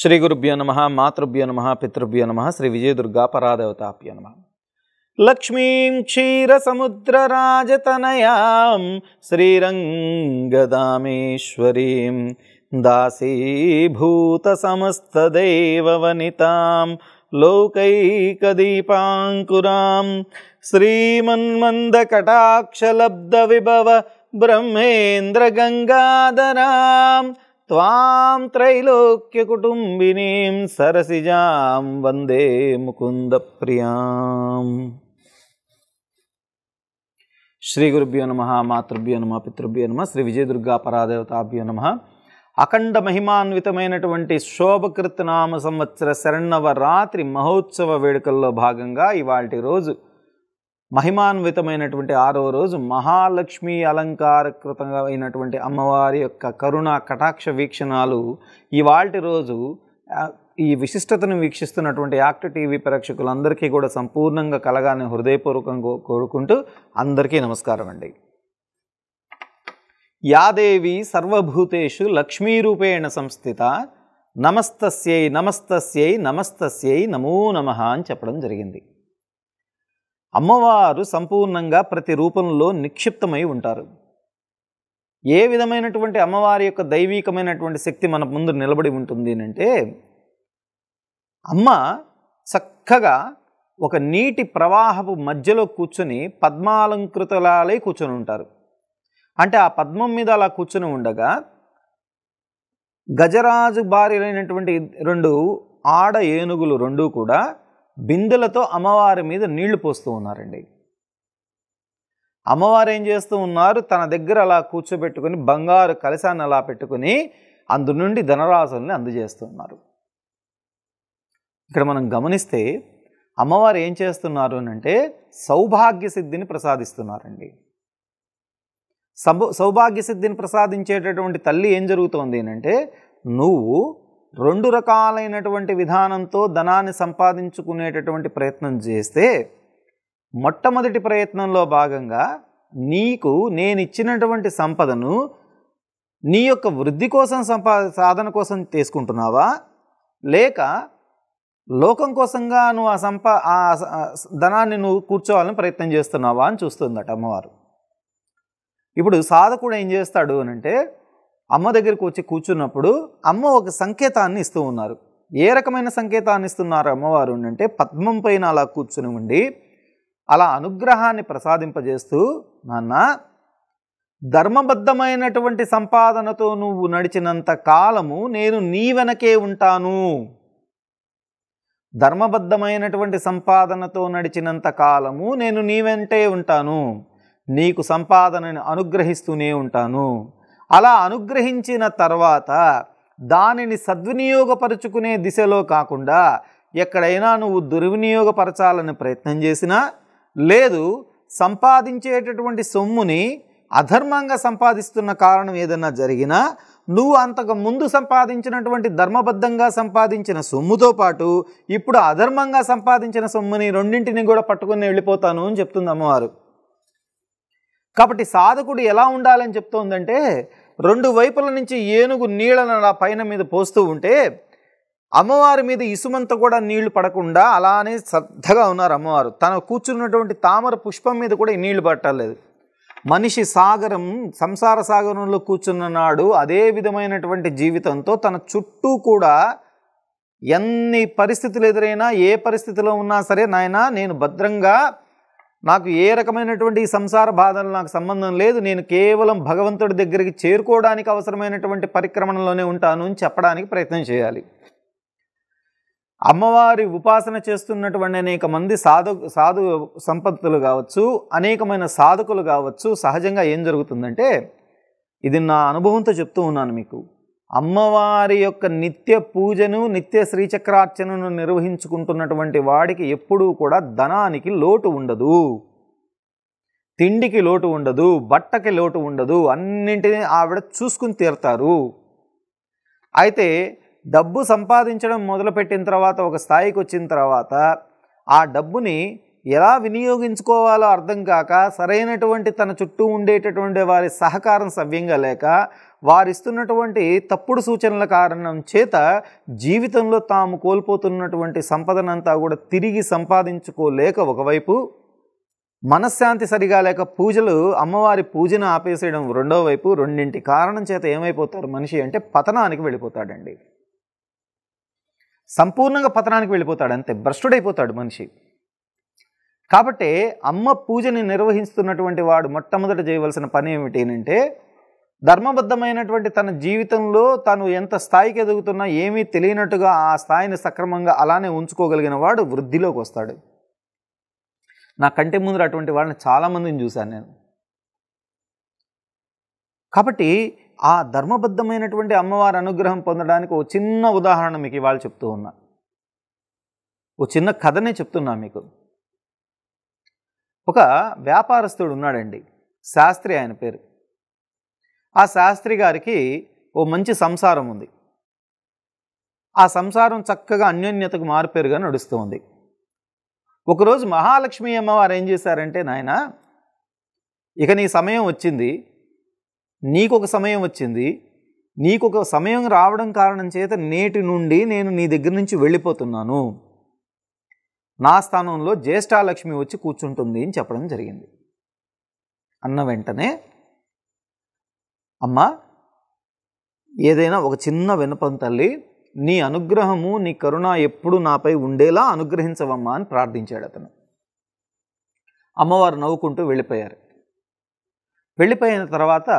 श्रीगुरुभ्य नमः मातृभ्यो नमः पितृभ्यो नमः श्रीविजयदुर्गापरादेवताभ्य नमः लक्ष्मीं क्षीरसमुद्रराजतनयां श्रीरङ्गदामेश्वरीं दासीभूतसमस्तदेववनितां लोकैकदीपाङ्कुरां श्रीमन्मन्दकटाक्षलब्धविभव ब्रह्मेन्द्रगङ्गाधराम् త్వాం కుటుంబినీం సరసిజాం వందే ముకుంద ప్రియాం శ్రీ గురుభ్యో నమ మాతృభ్యో నమ పితృభ్యో నమ శ్రీ విజయదుర్గా పరాదేవతాభ్యో నమ అఖండ మహిమాన్వితమైనటువంటి శోభకృత్ నామ సంవత్సర శరణవ రాత్రి మహోత్సవ వేడుకల్లో భాగంగా ఇవాటి రోజు మహిమాన్వితమైనటువంటి ఆరో రోజు మహాలక్ష్మి అలంకారకృతమైనటువంటి అమ్మవారి యొక్క కరుణ కటాక్ష వీక్షణాలు ఇవాటి రోజు ఈ విశిష్టతను వీక్షిస్తున్నటువంటి యాక్ట్ టీవీ ప్రేక్షకులందరికీ కూడా సంపూర్ణంగా కలగాలని హృదయపూర్వకంగా కోరుకుంటూ అందరికీ నమస్కారం అండి యాదేవి సర్వభూతేషు లక్ష్మీరూపేణ సంస్థిత నమస్తస్యై నమస్తస్యై నమస్తస్యై నమో నమ అని చెప్పడం జరిగింది అమ్మవారు సంపూర్ణంగా ప్రతి రూపంలో నిక్షిప్తమై ఉంటారు ఏ విధమైనటువంటి అమ్మవారి యొక్క దైవీకమైనటువంటి శక్తి మన ముందు నిలబడి ఉంటుంది అంటే అమ్మ చక్కగా ఒక నీటి ప్రవాహపు మధ్యలో కూర్చొని పద్మాలంకృతలాలై కూర్చొని ఉంటారు అంటే ఆ పద్మం మీద అలా కూర్చొని ఉండగా గజరాజు భార్యలైనటువంటి రెండు ఆడ ఏనుగులు రెండూ కూడా బిందెలతో అమ్మవారి మీద నీళ్లు పోస్తూ ఉన్నారండి అమ్మవారు ఏం చేస్తూ ఉన్నారు తన దగ్గర అలా కూర్చోబెట్టుకుని బంగారు కలశాన్ని అలా పెట్టుకుని అందు నుండి ధనరాశుల్ని అందజేస్తున్నారు ఇక్కడ మనం గమనిస్తే అమ్మవారు ఏం చేస్తున్నారు అంటే సౌభాగ్య సిద్ధిని ప్రసాదిస్తున్నారండి సౌభాగ్య సిద్ధిని ప్రసాదించేటటువంటి తల్లి ఏం జరుగుతోంది అంటే నువ్వు రెండు రకాలైనటువంటి విధానంతో ధనాన్ని సంపాదించుకునేటటువంటి ప్రయత్నం చేస్తే మొట్టమొదటి ప్రయత్నంలో భాగంగా నీకు నేను ఇచ్చినటువంటి సంపదను నీ యొక్క వృద్ధి కోసం సంపా సాధన కోసం తీసుకుంటున్నావా లేక లోకం కోసంగా నువ్వు ఆ సంప ఆ ధనాన్ని నువ్వు కూర్చోవాలని ప్రయత్నం చేస్తున్నావా అని చూస్తుందట అమ్మవారు ఇప్పుడు సాధకుడు ఏం చేస్తాడు అనంటే అమ్మ దగ్గరికి వచ్చి కూర్చున్నప్పుడు అమ్మ ఒక సంకేతాన్ని ఇస్తూ ఉన్నారు ఏ రకమైన సంకేతాన్ని ఇస్తున్నారు అమ్మవారు అంటే పద్మం పైన అలా కూర్చుని ఉండి అలా అనుగ్రహాన్ని ప్రసాదింపజేస్తూ నాన్న ధర్మబద్ధమైనటువంటి సంపాదనతో నువ్వు నడిచినంత కాలము నేను నీ వెనకే ఉంటాను ధర్మబద్ధమైనటువంటి సంపాదనతో నడిచినంత కాలము నేను నీ వెంటే ఉంటాను నీకు సంపాదనని అనుగ్రహిస్తూనే ఉంటాను అలా అనుగ్రహించిన తర్వాత దానిని సద్వినియోగపరుచుకునే దిశలో కాకుండా ఎక్కడైనా నువ్వు దుర్వినియోగపరచాలని ప్రయత్నం చేసినా లేదు సంపాదించేటటువంటి సొమ్ముని అధర్మంగా సంపాదిస్తున్న కారణం ఏదన్నా జరిగినా నువ్వు అంతకు ముందు సంపాదించినటువంటి ధర్మబద్ధంగా సంపాదించిన సొమ్ముతో పాటు ఇప్పుడు అధర్మంగా సంపాదించిన సొమ్ముని రెండింటిని కూడా పట్టుకుని వెళ్ళిపోతాను అని చెప్తుంది అమ్మవారు కాబట్టి సాధకుడు ఎలా ఉండాలని చెప్తోందంటే రెండు వైపుల నుంచి ఏనుగు నీళ్ళను నా పైన మీద పోస్తూ ఉంటే అమ్మవారి మీద ఇసుమంతా కూడా నీళ్లు పడకుండా అలానే శ్రద్ధగా ఉన్నారు అమ్మవారు తన కూర్చున్నటువంటి తామర పుష్పం మీద కూడా నీళ్లు పట్టలేదు మనిషి సాగరం సంసార సాగరంలో కూర్చున్న నాడు అదే విధమైనటువంటి జీవితంతో తన చుట్టూ కూడా ఎన్ని పరిస్థితులు ఎదురైనా ఏ పరిస్థితిలో ఉన్నా సరే నాయన నేను భద్రంగా నాకు ఏ రకమైనటువంటి సంసార బాధలు నాకు సంబంధం లేదు నేను కేవలం భగవంతుడి దగ్గరికి చేరుకోవడానికి అవసరమైనటువంటి పరిక్రమణలోనే ఉంటాను అని చెప్పడానికి ప్రయత్నం చేయాలి అమ్మవారి ఉపాసన చేస్తున్నటువంటి అనేక మంది సాధు సాధు సంపత్తులు కావచ్చు అనేకమైన సాధకులు కావచ్చు సహజంగా ఏం జరుగుతుందంటే ఇది నా అనుభవంతో చెప్తూ ఉన్నాను మీకు అమ్మవారి యొక్క నిత్య పూజను నిత్య శ్రీచక్రార్చనను నిర్వహించుకుంటున్నటువంటి వాడికి ఎప్పుడూ కూడా ధనానికి లోటు ఉండదు తిండికి లోటు ఉండదు బట్టకి లోటు ఉండదు అన్నింటినీ ఆవిడ చూసుకుని తీరుతారు అయితే డబ్బు సంపాదించడం మొదలుపెట్టిన తర్వాత ఒక స్థాయికి వచ్చిన తర్వాత ఆ డబ్బుని ఎలా వినియోగించుకోవాలో అర్థం కాక సరైనటువంటి తన చుట్టూ ఉండేటటువంటి వారి సహకారం సవ్యంగా లేక వారిస్తున్నటువంటి తప్పుడు సూచనల కారణం చేత జీవితంలో తాము కోల్పోతున్నటువంటి సంపదనంతా కూడా తిరిగి సంపాదించుకోలేక ఒకవైపు మనశ్శాంతి సరిగా లేక పూజలు అమ్మవారి పూజను ఆపేసేయడం రెండో వైపు రెండింటి కారణం చేత ఏమైపోతారు మనిషి అంటే పతనానికి వెళ్ళిపోతాడండి సంపూర్ణంగా పతనానికి వెళ్ళిపోతాడు అంతే భ్రష్టుడైపోతాడు మనిషి కాబట్టి అమ్మ పూజని నిర్వహిస్తున్నటువంటి వాడు మొట్టమొదట చేయవలసిన పని ఏమిటి అంటే ధర్మబద్ధమైనటువంటి తన జీవితంలో తను ఎంత స్థాయికి ఎదుగుతున్నా ఏమీ తెలియనట్టుగా ఆ స్థాయిని సక్రమంగా అలానే ఉంచుకోగలిగిన వాడు వృద్ధిలోకి వస్తాడు నా కంటి ముందర అటువంటి వాడిని చాలామందిని చూశాను నేను కాబట్టి ఆ ధర్మబద్ధమైనటువంటి అమ్మవారి అనుగ్రహం పొందడానికి ఓ చిన్న ఉదాహరణ మీకు ఇవాళ చెప్తూ ఉన్నా ఓ చిన్న కథనే చెప్తున్నా మీకు ఒక వ్యాపారస్తుడు ఉన్నాడండి శాస్త్రి ఆయన పేరు ఆ శాస్త్రి గారికి ఓ మంచి సంసారం ఉంది ఆ సంసారం చక్కగా అన్యోన్యతకు మారుపేరుగా నడుస్తూ ఉంది ఒకరోజు మహాలక్ష్మి అమ్మవారు ఏం చేశారంటే నాయన ఇక నీ సమయం వచ్చింది నీకొక సమయం వచ్చింది నీకొక సమయం రావడం కారణం చేత నేటి నుండి నేను నీ దగ్గర నుంచి వెళ్ళిపోతున్నాను నా స్థానంలో జ్యేష్ఠాలక్ష్మి వచ్చి కూర్చుంటుంది అని చెప్పడం జరిగింది అన్న వెంటనే అమ్మ ఏదైనా ఒక చిన్న వినపం తల్లి నీ అనుగ్రహము నీ కరుణ ఎప్పుడు నాపై ఉండేలా అనుగ్రహించవమ్మా అని ప్రార్థించాడు అతను అమ్మవారు నవ్వుకుంటూ వెళ్ళిపోయారు వెళ్ళిపోయిన తర్వాత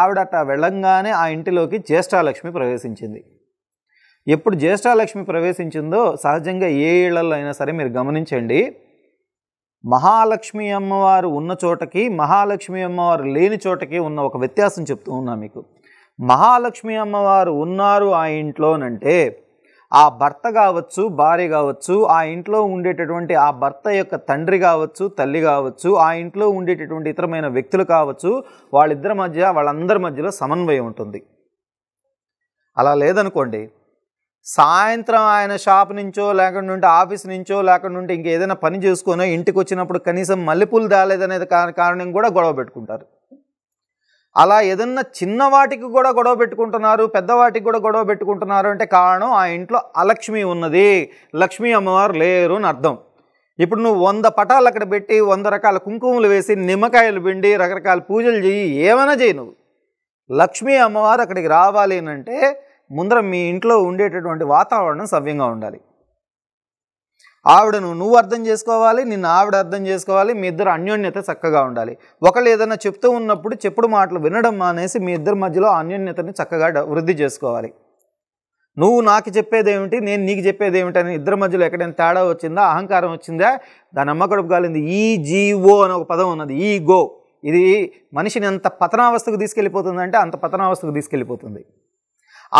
ఆవిడట వెళ్ళంగానే ఆ ఇంటిలోకి జ్యేష్ఠాలక్ష్మి ప్రవేశించింది ఎప్పుడు జ్యేష్ఠాలక్ష్మి ప్రవేశించిందో సహజంగా ఏ ఇళ్లలో అయినా సరే మీరు గమనించండి మహాలక్ష్మి అమ్మవారు ఉన్న చోటకి మహాలక్ష్మి అమ్మవారు లేని చోటకి ఉన్న ఒక వ్యత్యాసం చెప్తూ ఉన్నా మీకు మహాలక్ష్మి అమ్మవారు ఉన్నారు ఆ ఇంట్లోనంటే ఆ భర్త కావచ్చు భార్య కావచ్చు ఆ ఇంట్లో ఉండేటటువంటి ఆ భర్త యొక్క తండ్రి కావచ్చు తల్లి కావచ్చు ఆ ఇంట్లో ఉండేటటువంటి ఇతరమైన వ్యక్తులు కావచ్చు వాళ్ళిద్దరి మధ్య వాళ్ళందరి మధ్యలో సమన్వయం ఉంటుంది అలా లేదనుకోండి సాయంత్రం ఆయన షాప్ నుంచో లేకుండా ఉంటే ఆఫీస్ నుంచో లేకుండా ఉంటే ఇంకేదైనా పని చేసుకునో ఇంటికి వచ్చినప్పుడు కనీసం మల్లెపూలు దాలేదనేది కారణం కూడా గొడవ పెట్టుకుంటారు అలా ఏదన్నా చిన్నవాటికి కూడా గొడవ పెట్టుకుంటున్నారు పెద్దవాటికి కూడా గొడవ పెట్టుకుంటున్నారు అంటే కారణం ఆ ఇంట్లో అలక్ష్మి ఉన్నది లక్ష్మీ అమ్మవారు లేరు అని అర్థం ఇప్పుడు నువ్వు వంద పటాలు అక్కడ పెట్టి వంద రకాల కుంకుమలు వేసి నిమ్మకాయలు పిండి రకరకాల పూజలు చేయి ఏమైనా చేయి నువ్వు లక్ష్మీ అమ్మవారు అక్కడికి రావాలి అంటే ముందర మీ ఇంట్లో ఉండేటటువంటి వాతావరణం సవ్యంగా ఉండాలి ఆవిడను నువ్వు అర్థం చేసుకోవాలి నిన్ను ఆవిడ అర్థం చేసుకోవాలి మీ ఇద్దరు అన్యోన్యత చక్కగా ఉండాలి ఒకళ్ళు ఏదైనా చెప్తూ ఉన్నప్పుడు చెప్పుడు మాటలు వినడం మానేసి మీ ఇద్దరి మధ్యలో అన్యోన్యతని చక్కగా వృద్ధి చేసుకోవాలి నువ్వు నాకు చెప్పేదేమిటి నేను నీకు చెప్పేదేమిటని ఇద్దరి మధ్యలో ఎక్కడైనా తేడా వచ్చిందా అహంకారం వచ్చిందా దాని అమ్మ కడుపు కాలింది ఈజీఓ అని ఒక పదం ఉన్నది ఈగో ఇది మనిషిని ఎంత పతనావస్థకు తీసుకెళ్ళిపోతుందంటే అంత పతనావస్థకు తీసుకెళ్ళిపోతుంది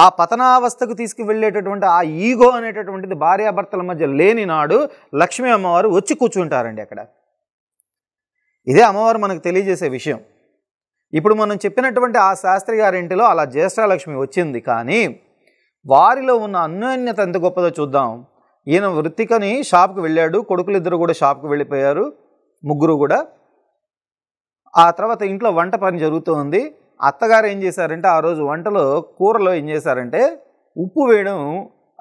ఆ పతనావస్థకు తీసుకువెళ్ళేటటువంటి ఆ ఈగో అనేటటువంటిది భార్యాభర్తల మధ్య లేని నాడు లక్ష్మీ అమ్మవారు వచ్చి కూర్చుంటారండి అక్కడ ఇదే అమ్మవారు మనకు తెలియజేసే విషయం ఇప్పుడు మనం చెప్పినటువంటి ఆ శాస్త్రి గారింటిలో అలా జ్యేష్ఠాలక్ష్మి వచ్చింది కానీ వారిలో ఉన్న అన్యోన్యత ఎంత గొప్పదో చూద్దాం ఈయన వృత్తికని షాప్కి వెళ్ళాడు కొడుకులు ఇద్దరు కూడా షాప్కి వెళ్ళిపోయారు ముగ్గురు కూడా ఆ తర్వాత ఇంట్లో వంట పని జరుగుతుంది అత్తగారు ఏం చేశారంటే ఆ రోజు వంటలో కూరలో ఏం చేశారంటే ఉప్పు వేయడం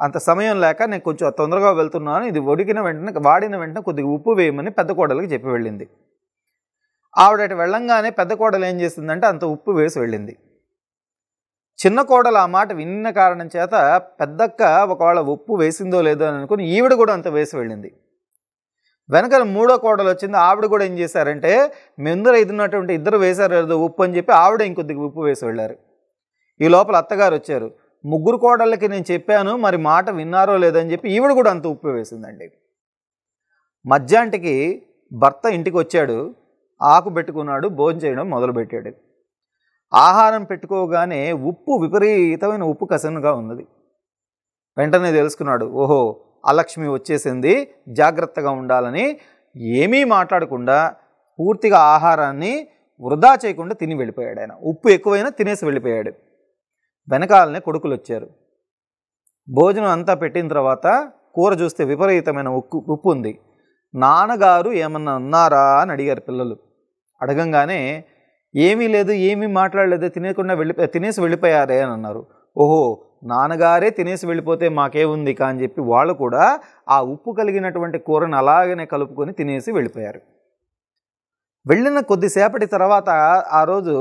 అంత సమయం లేక నేను కొంచెం తొందరగా వెళ్తున్నాను ఇది ఒడికిన వెంటనే వాడిన వెంటనే కొద్దిగా ఉప్పు వేయమని పెద్ద కోడలికి చెప్పి వెళ్ళింది ఆవిడ అటు వెళ్ళంగానే పెద్ద కోడలు ఏం చేసిందంటే అంత ఉప్పు వేసి వెళ్ళింది చిన్న కోడలు ఆ మాట విన్న కారణం చేత పెద్దక్క ఒకవేళ ఉప్పు వేసిందో లేదో అని అనుకుని ఈవిడ కూడా అంత వేసి వెళ్ళింది వెనకాల మూడో కోడలు వచ్చింది ఆవిడ కూడా ఏం చేశారంటే మెందర ఎదురున్నటువంటి ఇద్దరు వేశారు కదా ఉప్పు అని చెప్పి ఆవిడ ఇంకొద్దిగా ఉప్పు వేసి వెళ్ళారు ఈ లోపల అత్తగారు వచ్చారు ముగ్గురు కోడళ్ళకి నేను చెప్పాను మరి మాట విన్నారో లేదని చెప్పి ఈవిడ కూడా అంత ఉప్పు వేసిందండి మధ్యాంటికి భర్త ఇంటికి వచ్చాడు ఆకు పెట్టుకున్నాడు భోజనం చేయడం మొదలుపెట్టాడు ఆహారం పెట్టుకోగానే ఉప్పు విపరీతమైన ఉప్పు కసనుగా ఉన్నది వెంటనే తెలుసుకున్నాడు ఓహో అలక్ష్మి వచ్చేసింది జాగ్రత్తగా ఉండాలని ఏమీ మాట్లాడకుండా పూర్తిగా ఆహారాన్ని వృధా చేయకుండా తిని వెళ్ళిపోయాడు ఆయన ఉప్పు ఎక్కువైనా తినేసి వెళ్ళిపోయాడు వెనకాలనే కొడుకులు వచ్చారు భోజనం అంతా పెట్టిన తర్వాత కూర చూస్తే విపరీతమైన ఉక్కు ఉప్పు ఉంది నాన్నగారు ఏమన్నా ఉన్నారా అని అడిగారు పిల్లలు అడగంగానే ఏమీ లేదు ఏమీ మాట్లాడలేదు తినకుండా వెళ్ళి తినేసి వెళ్ళిపోయారే అని అన్నారు ఓహో నాన్నగారే తినేసి వెళ్ళిపోతే మాకేముంది కా అని చెప్పి వాళ్ళు కూడా ఆ ఉప్పు కలిగినటువంటి కూరను అలాగనే కలుపుకొని తినేసి వెళ్ళిపోయారు వెళ్ళిన కొద్దిసేపటి తర్వాత ఆ రోజు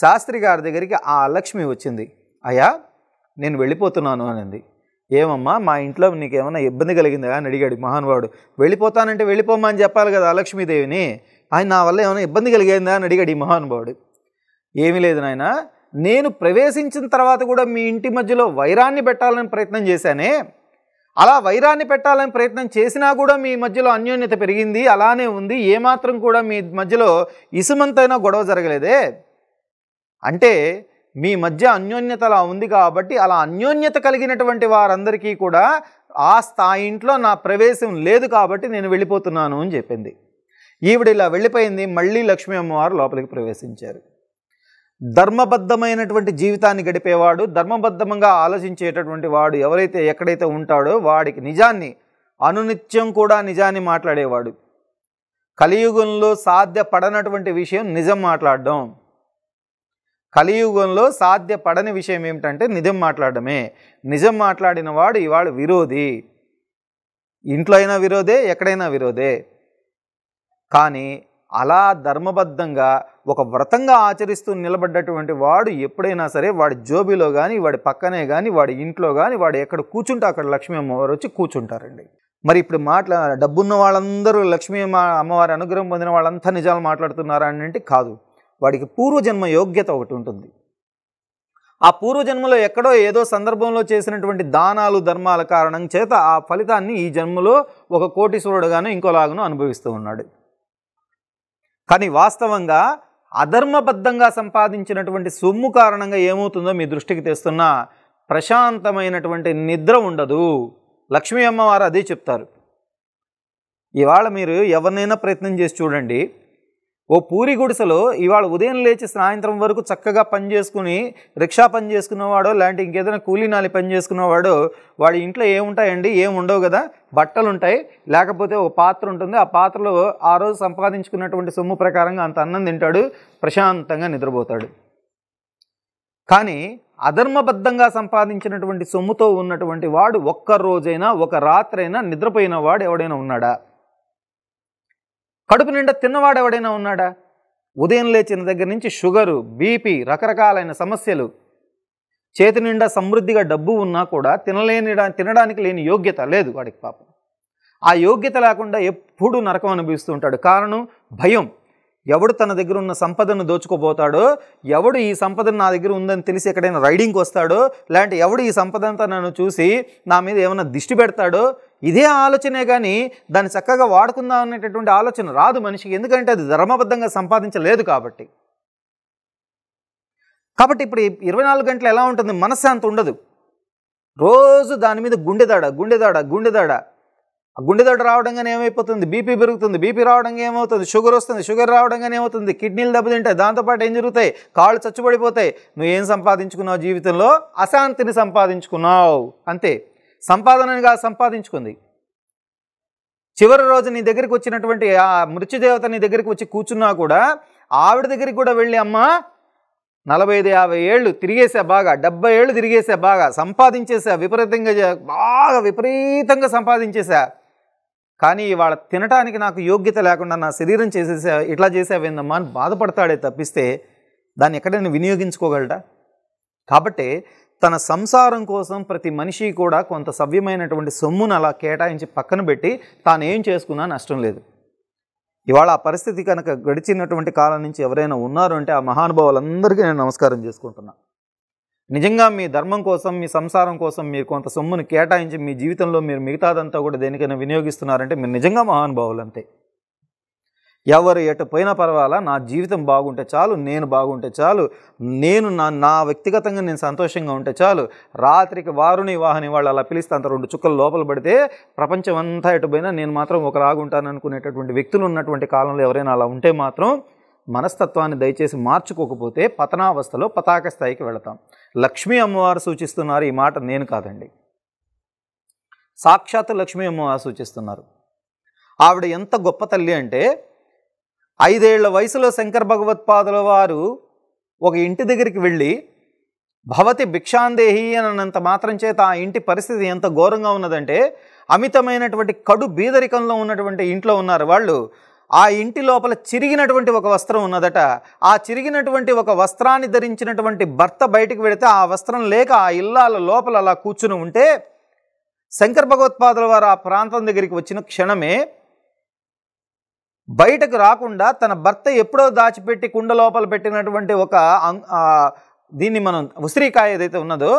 శాస్త్రి గారి దగ్గరికి ఆ లక్ష్మి వచ్చింది అయ్యా నేను వెళ్ళిపోతున్నాను అనింది ఏమమ్మా మా ఇంట్లో నీకు ఏమైనా ఇబ్బంది కలిగిందా అని అడిగాడు మహానుభావుడు వెళ్ళిపోతానంటే వెళ్ళిపోమ్మా అని చెప్పాలి కదా లక్ష్మీదేవిని ఆయన నా వల్ల ఏమైనా ఇబ్బంది కలిగిందా అని అడిగాడు ఈ మహానుభావుడు ఏమీ లేదు నాయన నేను ప్రవేశించిన తర్వాత కూడా మీ ఇంటి మధ్యలో వైరాన్ని పెట్టాలని ప్రయత్నం చేశానే అలా వైరాన్ని పెట్టాలని ప్రయత్నం చేసినా కూడా మీ మధ్యలో అన్యోన్యత పెరిగింది అలానే ఉంది ఏమాత్రం కూడా మీ మధ్యలో ఇసుమంతైనా గొడవ జరగలేదే అంటే మీ మధ్య అన్యోన్యత అలా ఉంది కాబట్టి అలా అన్యోన్యత కలిగినటువంటి వారందరికీ కూడా ఆ స్థాయి ఇంట్లో నా ప్రవేశం లేదు కాబట్టి నేను వెళ్ళిపోతున్నాను అని చెప్పింది ఈవిడ ఇలా వెళ్ళిపోయింది మళ్ళీ లక్ష్మీ అమ్మవారు లోపలికి ప్రవేశించారు ధర్మబద్ధమైనటువంటి జీవితాన్ని గడిపేవాడు ధర్మబద్ధంగా ఆలోచించేటటువంటి వాడు ఎవరైతే ఎక్కడైతే ఉంటాడో వాడికి నిజాన్ని అనునిత్యం కూడా నిజాన్ని మాట్లాడేవాడు కలియుగంలో సాధ్యపడనటువంటి విషయం నిజం మాట్లాడడం కలియుగంలో సాధ్యపడని విషయం ఏమిటంటే నిజం మాట్లాడమే నిజం మాట్లాడిన వాడు ఇవాడు విరోధి ఇంట్లో అయినా విరోధే ఎక్కడైనా విరోధే కానీ అలా ధర్మబద్ధంగా ఒక వ్రతంగా ఆచరిస్తూ నిలబడ్డటువంటి వాడు ఎప్పుడైనా సరే వాడి జోబీలో కానీ వాడి పక్కనే కానీ వాడి ఇంట్లో కానీ వాడు ఎక్కడ కూర్చుంటే అక్కడ లక్ష్మీ అమ్మవారు వచ్చి కూర్చుంటారండి మరి ఇప్పుడు మాట్లా డబ్బున్న వాళ్ళందరూ లక్ష్మీ అమ్మవారి అనుగ్రహం పొందిన వాళ్ళంతా నిజాలు మాట్లాడుతున్నారా అంటే కాదు వాడికి పూర్వజన్మ యోగ్యత ఒకటి ఉంటుంది ఆ పూర్వజన్మలో ఎక్కడో ఏదో సందర్భంలో చేసినటువంటి దానాలు ధర్మాల కారణం చేత ఆ ఫలితాన్ని ఈ జన్మలో ఒక కోటీశ్వరుడుగాను ఇంకోలాగాను అనుభవిస్తూ ఉన్నాడు కానీ వాస్తవంగా అధర్మబద్ధంగా సంపాదించినటువంటి సొమ్ము కారణంగా ఏమవుతుందో మీ దృష్టికి తెస్తున్న ప్రశాంతమైనటువంటి నిద్ర ఉండదు లక్ష్మీ అమ్మవారు అదే చెప్తారు ఇవాళ మీరు ఎవరినైనా ప్రయత్నం చేసి చూడండి ఓ పూరి గుడిసెలో ఇవాళ ఉదయం లేచి సాయంత్రం వరకు చక్కగా పని చేసుకుని రిక్షా పని చేసుకునేవాడో లేదంటే ఇంకేదైనా కూలీనాలి పని చేసుకునేవాడో వాడి ఇంట్లో ఏముంటాయండి ఏముండవు కదా బట్టలు ఉంటాయి లేకపోతే ఒక పాత్ర ఉంటుంది ఆ పాత్రలో ఆ రోజు సంపాదించుకున్నటువంటి సొమ్ము ప్రకారంగా అంత అన్నం తింటాడు ప్రశాంతంగా నిద్రపోతాడు కానీ అధర్మబద్ధంగా సంపాదించినటువంటి సొమ్ముతో ఉన్నటువంటి వాడు ఒక్క రోజైనా ఒక రాత్రైనా నిద్రపోయిన వాడు ఎవడైనా ఉన్నాడా కడుపు నిండా తిన్నవాడు ఎవడైనా ఉన్నాడా ఉదయం లేచిన దగ్గర నుంచి షుగరు బీపీ రకరకాలైన సమస్యలు చేతి నిండా సమృద్ధిగా డబ్బు ఉన్నా కూడా తినలేని తినడానికి లేని యోగ్యత లేదు వాడికి పాపం ఆ యోగ్యత లేకుండా ఎప్పుడూ నరకం అనుభవిస్తూ ఉంటాడు కారణం భయం ఎవడు తన దగ్గర ఉన్న సంపదను దోచుకోబోతాడో ఎవడు ఈ సంపద నా దగ్గర ఉందని తెలిసి ఎక్కడైనా రైడింగ్కి వస్తాడో లేదంటే ఎవడు ఈ సంపదంతా నన్ను చూసి నా మీద ఏమైనా దిష్టి పెడతాడో ఇదే ఆలోచనే కానీ దాన్ని చక్కగా వాడుకుందాం అనేటటువంటి ఆలోచన రాదు మనిషికి ఎందుకంటే అది ధర్మబద్ధంగా సంపాదించలేదు కాబట్టి కాబట్టి ఇప్పుడు ఇరవై నాలుగు గంటలు ఎలా ఉంటుంది మనశ్శాంతి ఉండదు రోజు దాని మీద గుండెదాడ గుండెదాడ గుండెదాడ రావడం రావడంగానే ఏమైపోతుంది బీపీ పెరుగుతుంది బీపీ రావడంగా ఏమవుతుంది షుగర్ వస్తుంది షుగర్ రావడంగానే ఏమవుతుంది కిడ్నీలు దెబ్బతింటాయి దాంతోపాటు ఏం జరుగుతాయి కాళ్ళు చచ్చుబడిపోతాయి నువ్వేం సంపాదించుకున్నావు జీవితంలో అశాంతిని సంపాదించుకున్నావు అంతే సంపాదనగా సంపాదించుకుంది చివరి రోజు నీ దగ్గరికి వచ్చినటువంటి ఆ మృత్యుదేవత నీ దగ్గరికి వచ్చి కూర్చున్నా కూడా ఆవిడ దగ్గరికి కూడా వెళ్ళి అమ్మ నలభై ఐదు యాభై ఏళ్ళు తిరిగేసా బాగా డెబ్బై ఏళ్ళు తిరిగేసా బాగా సంపాదించేసా విపరీతంగా బాగా విపరీతంగా సంపాదించేసా కానీ ఇవాళ తినటానికి నాకు యోగ్యత లేకుండా నా శరీరం చేసేసా ఇట్లా చేసావేందమ్మా అని బాధపడతాడే తప్పిస్తే దాన్ని ఎక్కడైనా వినియోగించుకోగలడా కాబట్టి తన సంసారం కోసం ప్రతి మనిషి కూడా కొంత సవ్యమైనటువంటి సొమ్మును అలా కేటాయించి పక్కన పెట్టి తానేం చేసుకున్నా నష్టం లేదు ఇవాళ ఆ పరిస్థితి కనుక గడిచినటువంటి కాలం నుంచి ఎవరైనా ఉన్నారు అంటే ఆ మహానుభావులందరికీ నేను నమస్కారం చేసుకుంటున్నా నిజంగా మీ ధర్మం కోసం మీ సంసారం కోసం మీరు కొంత సొమ్మును కేటాయించి మీ జీవితంలో మీరు మిగతాదంతా కూడా దేనికైనా వినియోగిస్తున్నారంటే మీరు నిజంగా మహానుభావులు అంతే ఎవరు ఎటు పోయినా పర్వాలా నా జీవితం బాగుంటే చాలు నేను బాగుంటే చాలు నేను నా నా వ్యక్తిగతంగా నేను సంతోషంగా ఉంటే చాలు రాత్రికి వారుని వాహని వాళ్ళు అలా పిలిస్తే అంత రెండు చుక్కలు లోపల పడితే ప్రపంచం అంతా ఎటు పోయినా నేను మాత్రం ఒక రాగుంటాను అనుకునేటటువంటి వ్యక్తులు ఉన్నటువంటి కాలంలో ఎవరైనా అలా ఉంటే మాత్రం మనస్తత్వాన్ని దయచేసి మార్చుకోకపోతే పతనావస్థలో పతాక స్థాయికి వెళతాం లక్ష్మీ అమ్మవారు సూచిస్తున్నారు ఈ మాట నేను కాదండి సాక్షాత్ లక్ష్మీ అమ్మవారు సూచిస్తున్నారు ఆవిడ ఎంత గొప్ప తల్లి అంటే ఐదేళ్ల వయసులో శంకర్ భగవత్పాదుల వారు ఒక ఇంటి దగ్గరికి వెళ్ళి భవతి భిక్షాందేహి అన్నంత మాత్రం చేత ఆ ఇంటి పరిస్థితి ఎంత ఘోరంగా ఉన్నదంటే అమితమైనటువంటి కడు బీదరికంలో ఉన్నటువంటి ఇంట్లో ఉన్నారు వాళ్ళు ఆ ఇంటి లోపల చిరిగినటువంటి ఒక వస్త్రం ఉన్నదట ఆ చిరిగినటువంటి ఒక వస్త్రాన్ని ధరించినటువంటి భర్త బయటికి వెడితే ఆ వస్త్రం లేక ఆ ఇల్లాల లోపల అలా కూర్చుని ఉంటే శంకర్ భగవత్పాదుల వారు ఆ ప్రాంతం దగ్గరికి వచ్చిన క్షణమే బయటకు రాకుండా తన భర్త ఎప్పుడో దాచిపెట్టి కుండ లోపల పెట్టినటువంటి ఒక దీన్ని మనం ఉసిరికాయ ఏదైతే ఉన్నదో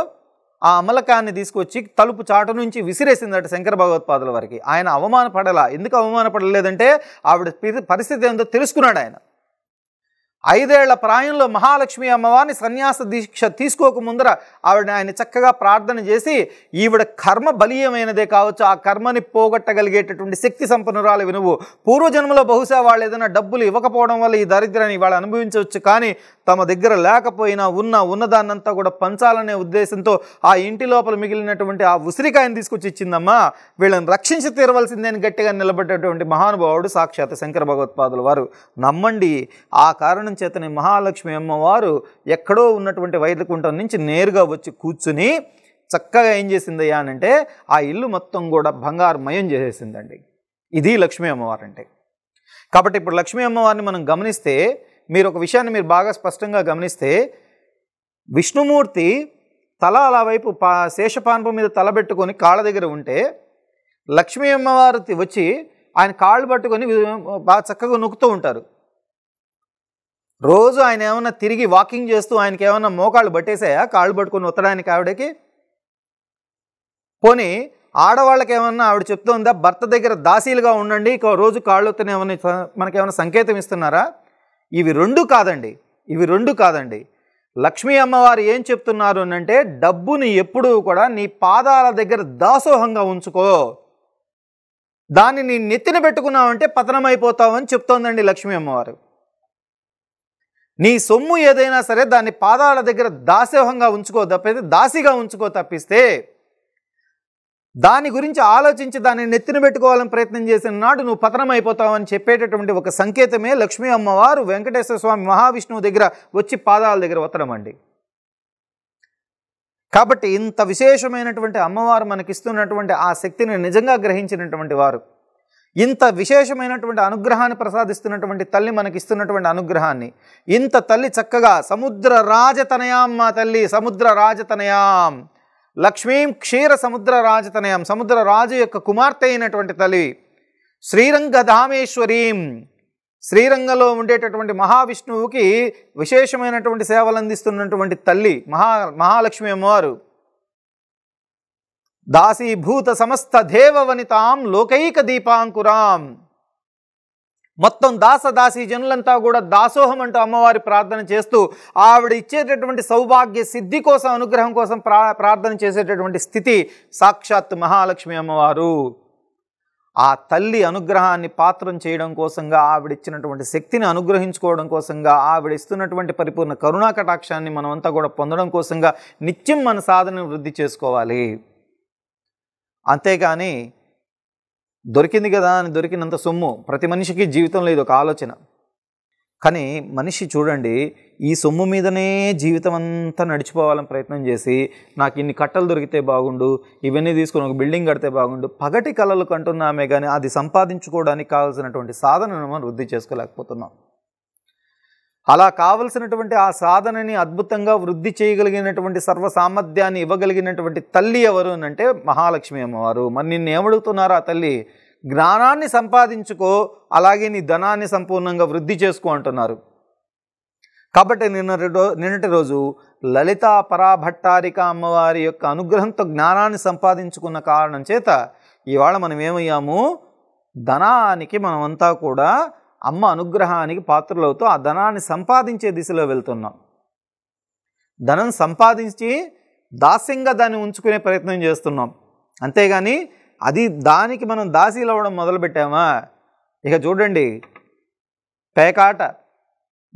ఆ అమలకాన్ని తీసుకొచ్చి తలుపు చాటు నుంచి విసిరేసిందట శంకర భగవత్పాదుల వారికి ఆయన అవమానపడలా ఎందుకు అవమానపడలేదంటే ఆవిడ పరిస్థితి ఏందో తెలుసుకున్నాడు ఆయన ఐదేళ్ల ప్రాయంలో మహాలక్ష్మి అమ్మవారిని సన్యాస దీక్ష తీసుకోక ముందర ఆవిడ ఆయన చక్కగా ప్రార్థన చేసి ఈవిడ కర్మ బలీయమైనదే కావచ్చు ఆ కర్మని పోగొట్టగలిగేటటువంటి శక్తి సంపన్నురాలు వినువు పూర్వజన్మలో బహుశా వాళ్ళు ఏదైనా డబ్బులు ఇవ్వకపోవడం వల్ల ఈ దరిద్రాన్ని వాళ్ళు అనుభవించవచ్చు కానీ తమ దగ్గర లేకపోయినా ఉన్న ఉన్నదాన్నంతా కూడా పంచాలనే ఉద్దేశంతో ఆ ఇంటి లోపల మిగిలినటువంటి ఆ ఉసిరికాయను తీసుకొచ్చి ఇచ్చిందమ్మా వీళ్ళని రక్షించి తీరవలసిందే అని గట్టిగా నిలబడ్డటువంటి మహానుభావుడు సాక్షాత్ శంకర భగవత్పాదుల వారు నమ్మండి ఆ కారణం చేతనే మహాలక్ష్మి అమ్మవారు ఎక్కడో ఉన్నటువంటి వైద్యకుంఠం నుంచి నేరుగా వచ్చి కూర్చుని చక్కగా ఏం చేసిందయ్యా అంటే ఆ ఇల్లు మొత్తం కూడా బంగారుమయం చేసేసిందండి ఇది లక్ష్మీ అమ్మవారు అంటే కాబట్టి ఇప్పుడు లక్ష్మీ అమ్మవారిని మనం గమనిస్తే మీరు ఒక విషయాన్ని మీరు బాగా స్పష్టంగా గమనిస్తే విష్ణుమూర్తి తల అలా వైపు పా శేషపాన్పు మీద తలబెట్టుకొని కాళ్ళ దగ్గర ఉంటే లక్ష్మీ అమ్మవారి వచ్చి ఆయన కాళ్ళు పట్టుకొని బాగా చక్కగా నొక్కుతూ ఉంటారు రోజు ఆయన ఏమన్నా తిరిగి వాకింగ్ చేస్తూ ఆయనకి ఏమన్నా మోకాళ్ళు పట్టేసాయా కాళ్ళు పట్టుకొని ఒత్తడానికి ఆవిడకి పోనీ ఆడవాళ్ళకి ఏమన్నా ఆవిడ చెప్తుందా భర్త దగ్గర దాసీలుగా ఉండండి రోజు కాళ్ళు ఒత్తనేమన్నా మనకేమన్నా సంకేతం ఇస్తున్నారా ఇవి రెండు కాదండి ఇవి రెండు కాదండి లక్ష్మీ అమ్మవారు ఏం చెప్తున్నారు అంటే డబ్బుని ఎప్పుడూ కూడా నీ పాదాల దగ్గర దాసోహంగా ఉంచుకో దాన్ని నీ నెత్తిన పెట్టుకున్నావంటే పతనమైపోతావని చెప్తోందండి లక్ష్మీ అమ్మవారు నీ సొమ్ము ఏదైనా సరే దాన్ని పాదాల దగ్గర దాసోహంగా ఉంచుకో తప్పితే దాసిగా ఉంచుకో తప్పిస్తే దాని గురించి ఆలోచించి దాన్ని నెత్తిన పెట్టుకోవాలని ప్రయత్నం చేసిన నాడు నువ్వు పతనం అయిపోతావని చెప్పేటటువంటి ఒక సంకేతమే లక్ష్మీ అమ్మవారు వెంకటేశ్వర స్వామి మహావిష్ణువు దగ్గర వచ్చి పాదాల దగ్గర ఒత్తడం అండి కాబట్టి ఇంత విశేషమైనటువంటి అమ్మవారు మనకిస్తున్నటువంటి ఆ శక్తిని నిజంగా గ్రహించినటువంటి వారు ఇంత విశేషమైనటువంటి అనుగ్రహాన్ని ప్రసాదిస్తున్నటువంటి తల్లి మనకిస్తున్నటువంటి అనుగ్రహాన్ని ఇంత తల్లి చక్కగా సముద్ర రాజతనయాం మా తల్లి సముద్ర రాజతనయాం లక్ష్మీం క్షీర సముద్ర సముద్ర రాజు యొక్క కుమార్తె అయినటువంటి తల్లి శ్రీరంగధామేశ్వరీం శ్రీరంగంలో ఉండేటటువంటి మహావిష్ణువుకి విశేషమైనటువంటి సేవలు అందిస్తున్నటువంటి తల్లి మహా మహాలక్ష్మి అమ్మవారు దాసీభూత సమస్త దేవవనితాం లోకైక దీపాంకురాం మొత్తం దాస దాసి జనులంతా కూడా దాసోహం అంటూ అమ్మవారి ప్రార్థన చేస్తూ ఆవిడ ఇచ్చేటటువంటి సౌభాగ్య సిద్ధి కోసం అనుగ్రహం కోసం ప్రా ప్రార్థన చేసేటటువంటి స్థితి సాక్షాత్ మహాలక్ష్మి అమ్మవారు ఆ తల్లి అనుగ్రహాన్ని పాత్రం చేయడం కోసంగా ఆవిడ ఇచ్చినటువంటి శక్తిని అనుగ్రహించుకోవడం కోసంగా ఆవిడ ఇస్తున్నటువంటి పరిపూర్ణ కరుణా కటాక్షాన్ని మనమంతా కూడా పొందడం కోసంగా నిత్యం మన సాధనను వృద్ధి చేసుకోవాలి అంతేగాని దొరికింది కదా అని దొరికినంత సొమ్ము ప్రతి మనిషికి జీవితంలో ఇది ఒక ఆలోచన కానీ మనిషి చూడండి ఈ సొమ్ము మీదనే జీవితం అంతా నడిచిపోవాలని ప్రయత్నం చేసి నాకు ఇన్ని కట్టలు దొరికితే బాగుండు ఇవన్నీ తీసుకుని ఒక బిల్డింగ్ కడితే బాగుండు పగటి కళలు కంటున్నామే కానీ అది సంపాదించుకోవడానికి కావాల్సినటువంటి సాధనను మనం వృద్ధి చేసుకోలేకపోతున్నాం అలా కావలసినటువంటి ఆ సాధనని అద్భుతంగా వృద్ధి చేయగలిగినటువంటి సర్వ సామర్థ్యాన్ని ఇవ్వగలిగినటువంటి తల్లి ఎవరు అంటే మహాలక్ష్మి అమ్మవారు మరి నిన్ను ఏమడుగుతున్నారు ఆ తల్లి జ్ఞానాన్ని సంపాదించుకో అలాగే నీ ధనాన్ని సంపూర్ణంగా వృద్ధి చేసుకో అంటున్నారు కాబట్టి నిన్న నిన్నటి రోజు లలిత పరాభట్టారిక అమ్మవారి యొక్క అనుగ్రహంతో జ్ఞానాన్ని సంపాదించుకున్న కారణం చేత ఇవాళ మనం ఏమయ్యాము ధనానికి మనమంతా కూడా అమ్మ అనుగ్రహానికి పాత్రలవుతూ ఆ ధనాన్ని సంపాదించే దిశలో వెళ్తున్నాం ధనం సంపాదించి దాస్యంగా దాన్ని ఉంచుకునే ప్రయత్నం చేస్తున్నాం అంతేగాని అది దానికి మనం దాసీలు అవ్వడం మొదలుపెట్టామా ఇక చూడండి పేకాట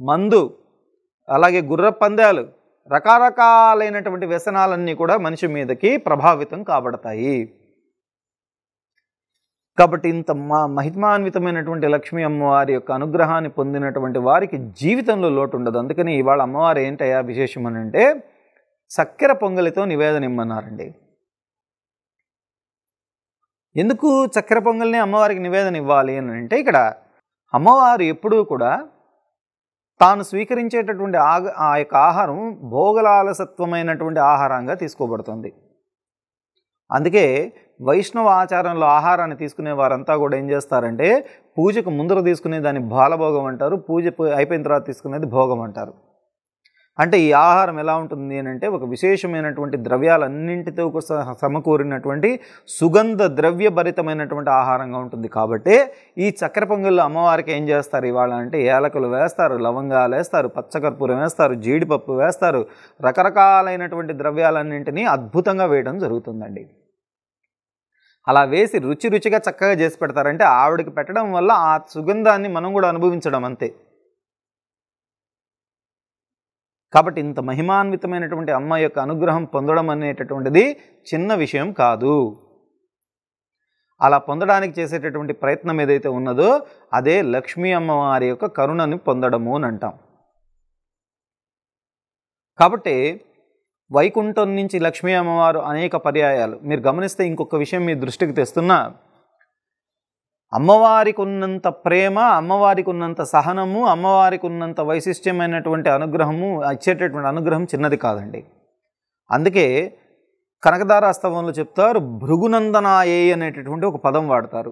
మందు అలాగే గుర్ర పందాలు రకరకాలైనటువంటి వ్యసనాలన్నీ కూడా మనిషి మీదకి ప్రభావితం కాబడతాయి కాబట్టి ఇంత మా మహిమాన్వితమైనటువంటి లక్ష్మి అమ్మవారి యొక్క అనుగ్రహాన్ని పొందినటువంటి వారికి జీవితంలో లోటు ఉండదు అందుకని ఇవాళ అమ్మవారు ఏంటయ్యా విశేషం అని అంటే చక్కెర పొంగలితో నివేదన ఇమ్మన్నారండి ఎందుకు చక్కెర పొంగల్ని అమ్మవారికి నివేదన ఇవ్వాలి అని అంటే ఇక్కడ అమ్మవారు ఎప్పుడూ కూడా తాను స్వీకరించేటటువంటి ఆగ ఆ యొక్క ఆహారం భోగలాలసత్వమైనటువంటి ఆహారంగా తీసుకోబడుతుంది అందుకే వైష్ణవ ఆచారంలో ఆహారాన్ని తీసుకునే వారంతా కూడా ఏం చేస్తారంటే పూజకు ముందర తీసుకునే దాన్ని బాలభోగం అంటారు పూజ అయిపోయిన తర్వాత తీసుకునేది భోగం అంటారు అంటే ఈ ఆహారం ఎలా ఉంటుంది అని అంటే ఒక విశేషమైనటువంటి ద్రవ్యాలన్నింటితో సమకూరినటువంటి సుగంధ ద్రవ్యభరితమైనటువంటి ఆహారంగా ఉంటుంది కాబట్టి ఈ చక్కెర పొంగల్లో అమ్మవారికి ఏం చేస్తారు ఇవాళ అంటే ఏలకులు వేస్తారు లవంగాలు వేస్తారు పచ్చకర్పూరం వేస్తారు జీడిపప్పు వేస్తారు రకరకాలైనటువంటి ద్రవ్యాలన్నింటినీ అద్భుతంగా వేయడం జరుగుతుందండి అలా వేసి రుచి రుచిగా చక్కగా చేసి పెడతారంటే ఆవిడకి పెట్టడం వల్ల ఆ సుగంధాన్ని మనం కూడా అనుభవించడం అంతే కాబట్టి ఇంత మహిమాన్వితమైనటువంటి అమ్మ యొక్క అనుగ్రహం పొందడం అనేటటువంటిది చిన్న విషయం కాదు అలా పొందడానికి చేసేటటువంటి ప్రయత్నం ఏదైతే ఉన్నదో అదే లక్ష్మీ అమ్మవారి యొక్క కరుణని పొందడము అని అంటాం కాబట్టి వైకుంఠం నుంచి లక్ష్మీ అమ్మవారు అనేక పర్యాయాలు మీరు గమనిస్తే ఇంకొక విషయం మీ దృష్టికి తెస్తున్నా అమ్మవారికి ఉన్నంత ప్రేమ అమ్మవారికి ఉన్నంత సహనము అమ్మవారికి ఉన్నంత వైశిష్ట్యమైనటువంటి అనుగ్రహము ఇచ్చేటటువంటి అనుగ్రహం చిన్నది కాదండి అందుకే కనకదారాస్తవంలో చెప్తారు భృగునందనాయే అనేటటువంటి ఒక పదం వాడతారు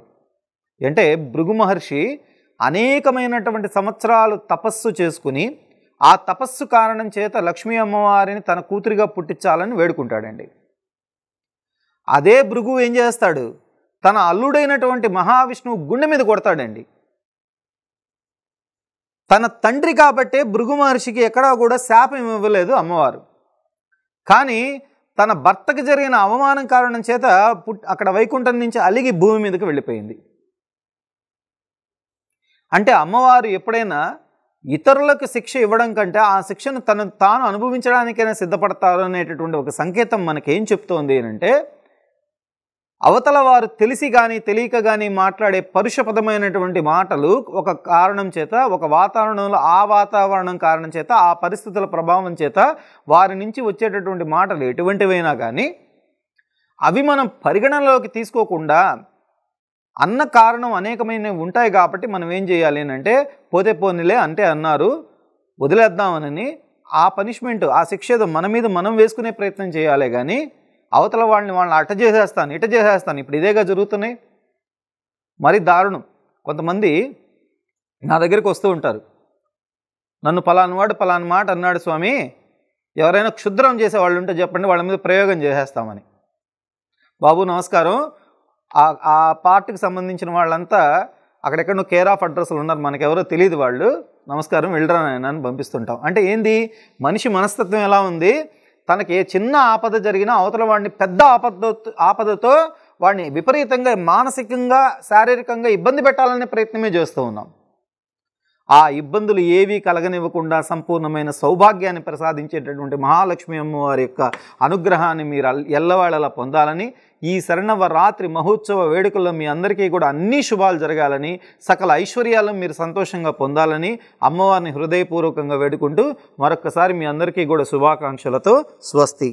అంటే భృగు మహర్షి అనేకమైనటువంటి సంవత్సరాలు తపస్సు చేసుకుని ఆ తపస్సు కారణం చేత లక్ష్మీ అమ్మవారిని తన కూతురిగా పుట్టించాలని వేడుకుంటాడండి అదే భృగు ఏం చేస్తాడు తన అల్లుడైనటువంటి మహావిష్ణువు గుండె మీద కొడతాడండి తన తండ్రి కాబట్టే భృగు మహర్షికి ఎక్కడా కూడా శాపం ఇవ్వలేదు అమ్మవారు కానీ తన భర్తకు జరిగిన అవమానం కారణం చేత అక్కడ వైకుంఠం నుంచి అలిగి భూమి మీదకి వెళ్ళిపోయింది అంటే అమ్మవారు ఎప్పుడైనా ఇతరులకు శిక్ష ఇవ్వడం కంటే ఆ శిక్షను తను తాను అనుభవించడానికైనా సిద్ధపడతారు అనేటటువంటి ఒక సంకేతం మనకేం చెప్తోంది అంటే అవతల వారు తెలిసి కానీ తెలియక కానీ మాట్లాడే పరుషపదమైనటువంటి మాటలు ఒక కారణం చేత ఒక వాతావరణంలో ఆ వాతావరణం కారణం చేత ఆ పరిస్థితుల ప్రభావం చేత వారి నుంచి వచ్చేటటువంటి మాటలు ఎటువంటివైనా కానీ అవి మనం పరిగణనలోకి తీసుకోకుండా అన్న కారణం అనేకమైనవి ఉంటాయి కాబట్టి మనం ఏం చేయాలి అని అంటే పోతే పోనీలే అంటే అన్నారు వదిలేద్దామనని ఆ పనిష్మెంట్ ఆ శిక్ష మన మీద మనం వేసుకునే ప్రయత్నం చేయాలి కానీ అవతల వాళ్ళని వాళ్ళని అట చేసేస్తాను ఇట చేసేస్తాను ఇప్పుడు ఇదేగా జరుగుతున్నాయి మరి దారుణం కొంతమంది నా దగ్గరికి వస్తూ ఉంటారు నన్ను పలానవాడు పలాన్ మాట అన్నాడు స్వామి ఎవరైనా క్షుద్రం చేసే వాళ్ళు ఉంటే చెప్పండి వాళ్ళ మీద ప్రయోగం చేసేస్తామని బాబు నమస్కారం ఆ పార్టీకి సంబంధించిన వాళ్ళంతా అక్కడెక్కడో కేర్ ఆఫ్ అడ్రస్లు ఉన్నారు మనకెవరో తెలియదు వాళ్ళు నమస్కారం వెళ్ళరా నాయన అని పంపిస్తుంటాం అంటే ఏంది మనిషి మనస్తత్వం ఎలా ఉంది తనకి ఏ చిన్న ఆపద జరిగినా అవతల వాడిని పెద్ద ఆపద ఆపదతో వాడిని విపరీతంగా మానసికంగా శారీరకంగా ఇబ్బంది పెట్టాలనే ప్రయత్నమే చేస్తూ ఉన్నాం ఆ ఇబ్బందులు ఏవీ కలగనివ్వకుండా సంపూర్ణమైన సౌభాగ్యాన్ని ప్రసాదించేటటువంటి మహాలక్ష్మి అమ్మవారి యొక్క అనుగ్రహాన్ని మీరు ఎల్లవాళ్ళలా పొందాలని ఈ శరణవరాత్రి మహోత్సవ వేడుకల్లో మీ అందరికీ కూడా అన్ని శుభాలు జరగాలని సకల ఐశ్వర్యాలను మీరు సంతోషంగా పొందాలని అమ్మవారిని హృదయపూర్వకంగా వేడుకుంటూ మరొకసారి మీ అందరికీ కూడా శుభాకాంక్షలతో స్వస్తి